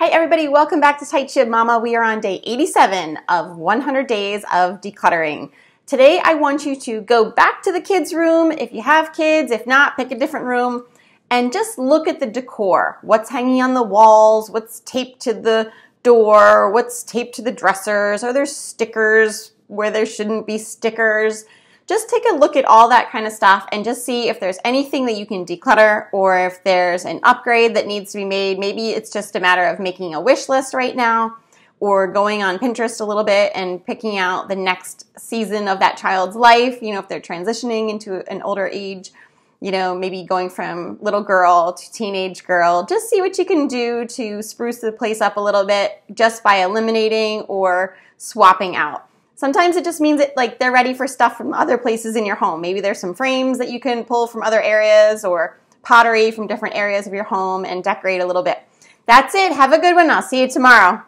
Hey everybody, welcome back to Tight Chip Mama. We are on day 87 of 100 days of decluttering. Today I want you to go back to the kids' room if you have kids, if not, pick a different room and just look at the decor. What's hanging on the walls? What's taped to the door? What's taped to the dressers? Are there stickers where there shouldn't be stickers? just take a look at all that kind of stuff and just see if there's anything that you can declutter or if there's an upgrade that needs to be made. Maybe it's just a matter of making a wish list right now or going on Pinterest a little bit and picking out the next season of that child's life, you know, if they're transitioning into an older age, you know, maybe going from little girl to teenage girl. Just see what you can do to spruce the place up a little bit just by eliminating or swapping out. Sometimes it just means that like they're ready for stuff from other places in your home. Maybe there's some frames that you can pull from other areas or pottery from different areas of your home and decorate a little bit. That's it. Have a good one. I'll see you tomorrow.